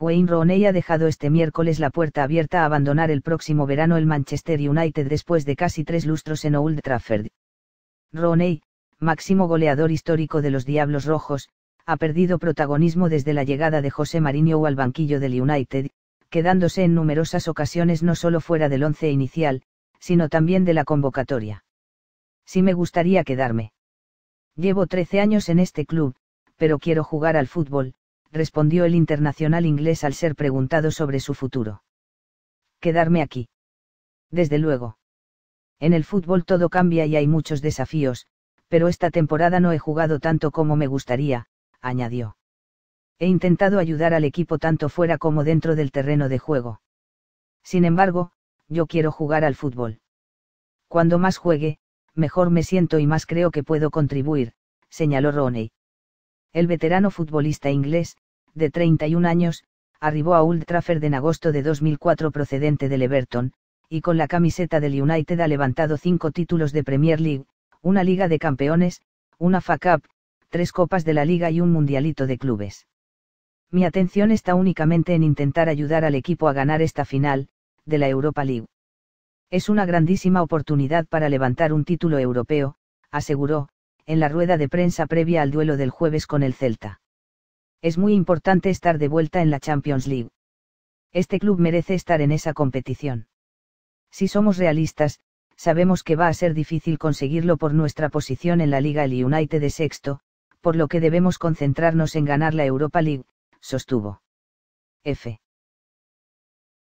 Wayne Rooney ha dejado este miércoles la puerta abierta a abandonar el próximo verano el Manchester United después de casi tres lustros en Old Trafford. Rooney, máximo goleador histórico de los Diablos Rojos, ha perdido protagonismo desde la llegada de José Mariño al banquillo del United, quedándose en numerosas ocasiones no solo fuera del once inicial, sino también de la convocatoria. Sí me gustaría quedarme. Llevo 13 años en este club, pero quiero jugar al fútbol, respondió el internacional inglés al ser preguntado sobre su futuro. Quedarme aquí. Desde luego. En el fútbol todo cambia y hay muchos desafíos, pero esta temporada no he jugado tanto como me gustaría, añadió. He intentado ayudar al equipo tanto fuera como dentro del terreno de juego. Sin embargo, yo quiero jugar al fútbol. Cuando más juegue, mejor me siento y más creo que puedo contribuir, señaló Roney. El veterano futbolista inglés, de 31 años, arribó a Old Trafford en agosto de 2004 procedente del Everton, y con la camiseta del United ha levantado cinco títulos de Premier League, una Liga de Campeones, una FA Cup, tres Copas de la Liga y un Mundialito de Clubes. Mi atención está únicamente en intentar ayudar al equipo a ganar esta final, de la Europa League. Es una grandísima oportunidad para levantar un título europeo, aseguró, en la rueda de prensa previa al duelo del jueves con el Celta. Es muy importante estar de vuelta en la Champions League. Este club merece estar en esa competición. Si somos realistas, sabemos que va a ser difícil conseguirlo por nuestra posición en la Liga El United de sexto, por lo que debemos concentrarnos en ganar la Europa League, sostuvo. F.